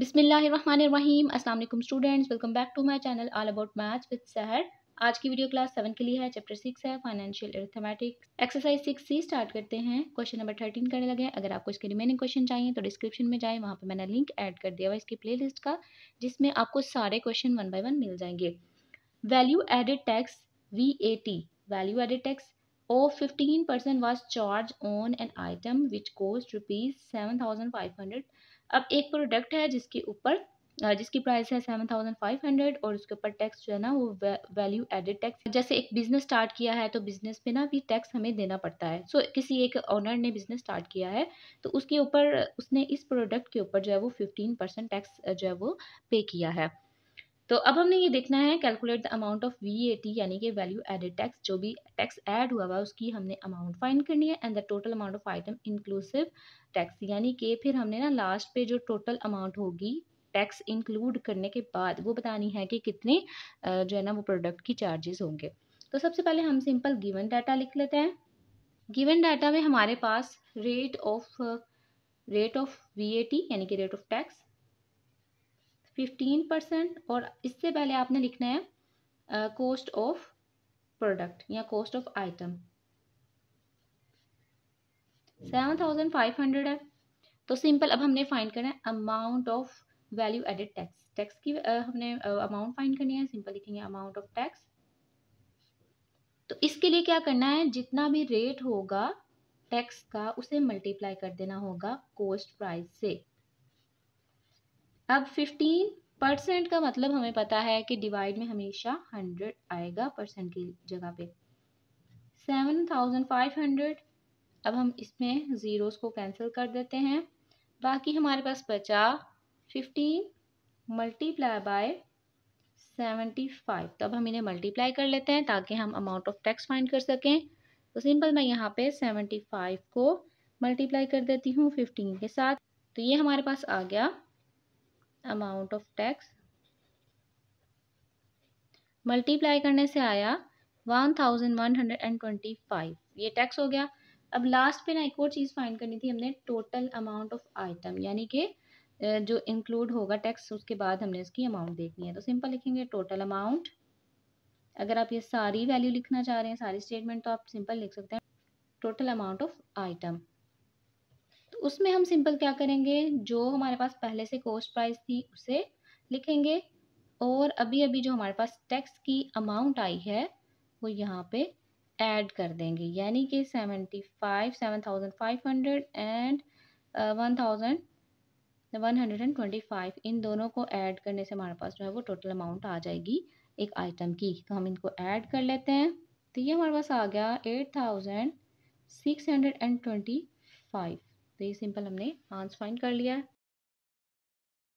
बिसमीम असल students welcome back to my channel all about maths with Sahar आज की वीडियो क्लास सेवन के लिए है चैप्टर सिक्स है financial arithmetics exercise six C start करते हैं क्वेश्चन नंबर थर्टीन करने लगे हैं अगर आपको इसके रिमेनिंग क्वेश्चन चाहिए तो डिस्क्रिप्शन में जाए वहाँ पर मैंने लिंक ऐड कर दिया हुआ इसकी प्ले लिस्ट का जिसमें आपको सारे क्वेश्चन वन बाई वन मिल जाएंगे value added tax V A T value added tax or 15% was charged on an item which cost rupees 7500 अब एक प्रोडक्ट है जिसके ऊपर जिसकी प्राइस है सेवन थाउजेंड फाइव हंड्रेड और उसके ऊपर टैक्स जो है ना वो वैल्यू एडेड टैक्स जैसे एक बिजनेस स्टार्ट किया है तो बिजनेस पे ना भी टैक्स हमें देना पड़ता है सो so, किसी एक ऑनर ने बिजनेस स्टार्ट किया है तो उसके ऊपर उसने इस प्रोडक्ट के ऊपर जो है वो फिफ्टीन परसेंट टैक्स जो है वो पे किया है तो अब हमने ये देखना है calculate the amount of V A T यानी कि वैल्यू एडेड टैक्स जो भी टैक्स ऐड हुआ हुआ उसकी हमने अमाउंट फाइंड करनी है and the total amount of item inclusive tax यानी कि फिर हमने ना लास्ट पे जो टोटल अमाउंट होगी टैक्स इंक्लूड करने के बाद वो बतानी है कि कितने जो है ना वो प्रोडक्ट की चार्जेस होंगे तो सबसे पहले हम सिंपल गिवन डाटा लिख लेते हैं गिवन डाटा में हमारे पास rate of rate of V A T यानी कि rate of tax fifteen percent और इससे पहले आपने लिखना है कॉस्ट ऑफ प्रोडक्ट या cost of item seven thousand five hundred है तो सिंपल अब हमने फाइंड करना है amount of value added tax tax की uh, हमने अमाउंट uh, फाइंड करनी है सिंपल लिखेंगे अमाउंट ऑफ टैक्स तो इसके लिए क्या करना है जितना भी रेट होगा टैक्स का उसे मल्टीप्लाई कर देना होगा कोस्ट प्राइस से अब फिफ्टीन परसेंट का मतलब हमें पता है कि डिवाइड में हमेशा हंड्रेड आएगा परसेंट की जगह पे सेवन थाउजेंड फाइव हंड्रेड अब हम इसमें ज़ीरोस को कैंसिल कर देते हैं बाकी हमारे पास बचा fifteen multiply by seventy five तो अब हम इन्हें मल्टीप्लाई कर लेते हैं ताकि हम अमाउंट ऑफ टैक्स फाइंड कर सकें तो सिंपल मैं यहाँ पे सेवेंटी फाइव को मल्टीप्लाई कर देती हूँ फिफ्टीन के साथ तो ये हमारे पास आ गया अमाउंट ऑफ टैक्स मल्टीप्लाई करने से आया one thousand one hundred and twenty five ये टैक्स हो गया अब लास्ट पे ना एक और चीज़ फाइंड करनी थी हमने टोटल अमाउंट ऑफ आइटम यानी कि जो इंक्लूड होगा टैक्स उसके बाद हमने इसकी अमाउंट देखनी है तो सिंपल लिखेंगे टोटल अमाउंट अगर आप ये सारी वैल्यू लिखना चाह रहे हैं सारी स्टेटमेंट तो आप सिंपल लिख सकते हैं टोटल अमाउंट ऑफ आइटम उसमें हम सिंपल क्या करेंगे जो हमारे पास पहले से कॉस्ट प्राइस थी उसे लिखेंगे और अभी अभी जो हमारे पास टैक्स की अमाउंट आई है वो यहाँ पे ऐड कर देंगे यानी कि seventy five seven thousand five hundred and one thousand one hundred and twenty five इन दोनों को ऐड करने से हमारे पास जो है वो टोटल अमाउंट आ जाएगी एक आइटम की तो हम इनको ऐड कर लेते हैं तो ये हमारे पास आ गया eight thousand six hundred and twenty five तो ये सिंपल हमने आंस फाइंड कर लिया है